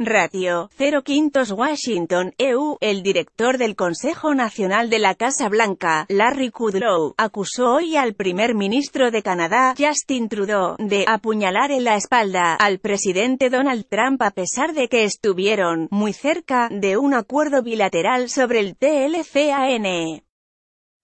Radio 05 quintos Washington, EU, el director del Consejo Nacional de la Casa Blanca, Larry Kudlow, acusó hoy al primer ministro de Canadá, Justin Trudeau, de apuñalar en la espalda al presidente Donald Trump a pesar de que estuvieron muy cerca de un acuerdo bilateral sobre el TLCAN.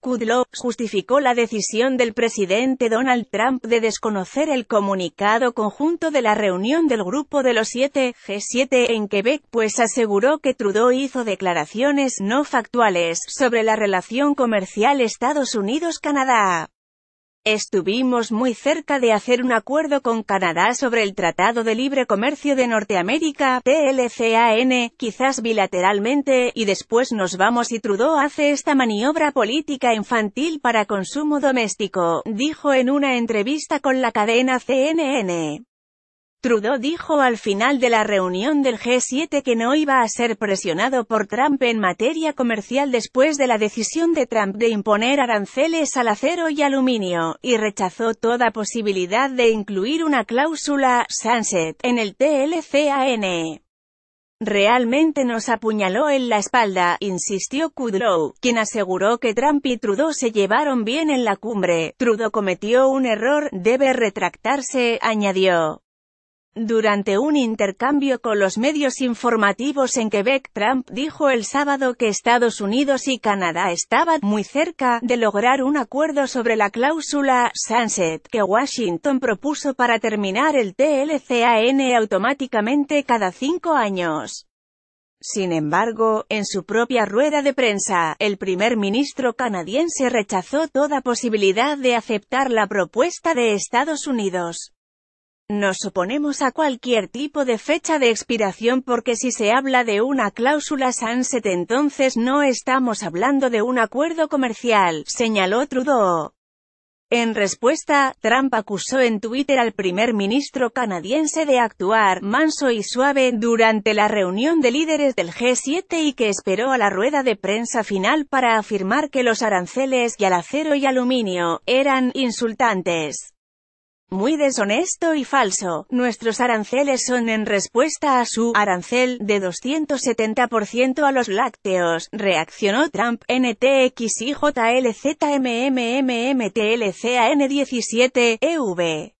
Kudlow justificó la decisión del presidente Donald Trump de desconocer el comunicado conjunto de la reunión del Grupo de los siete G7 en Quebec, pues aseguró que Trudeau hizo declaraciones no factuales sobre la relación comercial Estados Unidos-Canadá. Estuvimos muy cerca de hacer un acuerdo con Canadá sobre el Tratado de Libre Comercio de Norteamérica, TLCAN, quizás bilateralmente, y después nos vamos y Trudeau hace esta maniobra política infantil para consumo doméstico, dijo en una entrevista con la cadena CNN. Trudeau dijo al final de la reunión del G7 que no iba a ser presionado por Trump en materia comercial después de la decisión de Trump de imponer aranceles al acero y aluminio, y rechazó toda posibilidad de incluir una cláusula «sunset» en el TLCAN. Realmente nos apuñaló en la espalda, insistió Kudlow, quien aseguró que Trump y Trudeau se llevaron bien en la cumbre. Trudeau cometió un error, debe retractarse, añadió. Durante un intercambio con los medios informativos en Quebec, Trump dijo el sábado que Estados Unidos y Canadá estaban muy cerca de lograr un acuerdo sobre la cláusula Sunset que Washington propuso para terminar el TLCAN automáticamente cada cinco años. Sin embargo, en su propia rueda de prensa, el primer ministro canadiense rechazó toda posibilidad de aceptar la propuesta de Estados Unidos. Nos oponemos a cualquier tipo de fecha de expiración porque si se habla de una cláusula sunset entonces no estamos hablando de un acuerdo comercial, señaló Trudeau. En respuesta, Trump acusó en Twitter al primer ministro canadiense de actuar manso y suave durante la reunión de líderes del G7 y que esperó a la rueda de prensa final para afirmar que los aranceles y al acero y aluminio eran insultantes muy deshonesto y falso. Nuestros aranceles son en respuesta a su arancel de 270% a los lácteos, reaccionó Trump. NTXIJLZMMMMTLCAN17, EV.